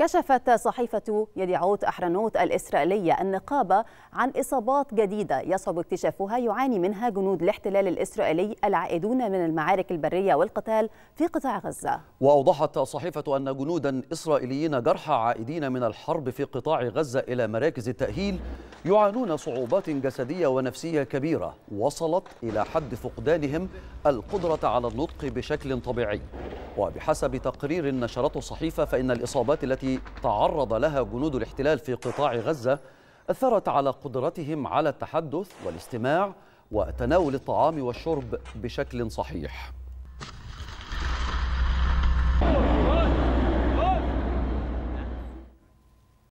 كشفت صحيفة يديعوت أحرنوت الإسرائيلية النقابة عن إصابات جديدة يصعب اكتشافها يعاني منها جنود الاحتلال الإسرائيلي العائدون من المعارك البرية والقتال في قطاع غزة وأوضحت صحيفة أن جنودا إسرائيليين جرحى عائدين من الحرب في قطاع غزة إلى مراكز التأهيل يعانون صعوبات جسدية ونفسية كبيرة وصلت إلى حد فقدانهم القدرة على النطق بشكل طبيعي وبحسب تقرير نشرته صحيفة فإن الإصابات التي تعرض لها جنود الاحتلال في قطاع غزة أثرت على قدرتهم على التحدث والاستماع وتناول الطعام والشرب بشكل صحيح